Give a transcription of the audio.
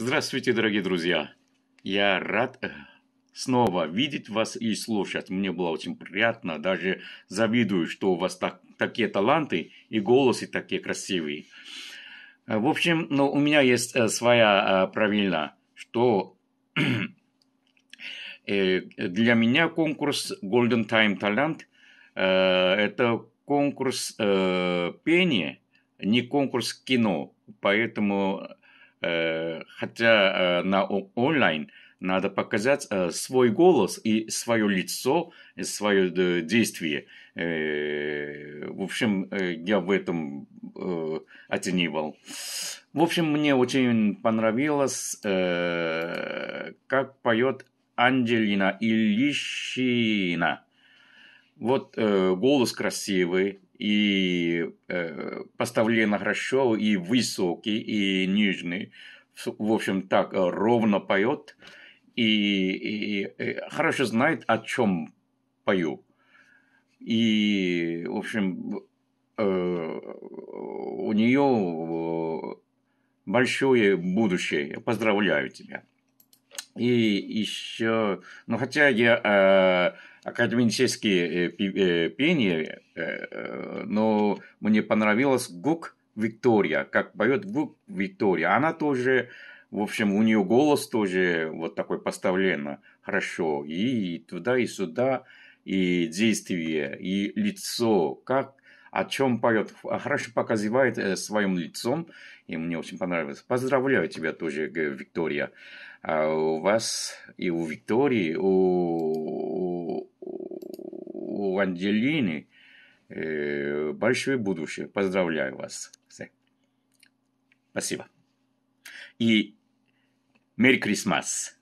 Здравствуйте, дорогие друзья! Я рад э, снова видеть вас и слушать. Мне было очень приятно, даже завидую, что у вас так, такие таланты и голосы такие красивые. Э, в общем, ну, у меня есть э, своя правильно, что для меня конкурс Golden Time Talent – это конкурс пения, не конкурс кино. Поэтому Э, хотя э, на онлайн надо показать э, свой голос и свое лицо, и свое действие. В общем, я в этом оценивал. В общем, мне очень понравилось, как поет Анджелина Ильищина. Вот голос красивый, и э, поставлена хорошо, и высокий, и нижний. В общем, так э, ровно поет и, и, и хорошо знает, о чем пою. И, в общем, э, у нее э, большое будущее. Поздравляю тебя. И еще, ну хотя я э, академические э, э пение, э, э, но мне понравилась Гук Виктория, как поет Гук Виктория. Она тоже, в общем, у нее голос тоже вот такой поставлено хорошо. И туда, и сюда, и действие, и лицо, как о чем поет, хорошо показывает э, своим лицом, и мне очень понравилось. Поздравляю тебя тоже, Виктория. А у вас и у Виктории, у, у, у Анджелины э, большое будущее. Поздравляю вас. Спасибо. И Merry Christmas!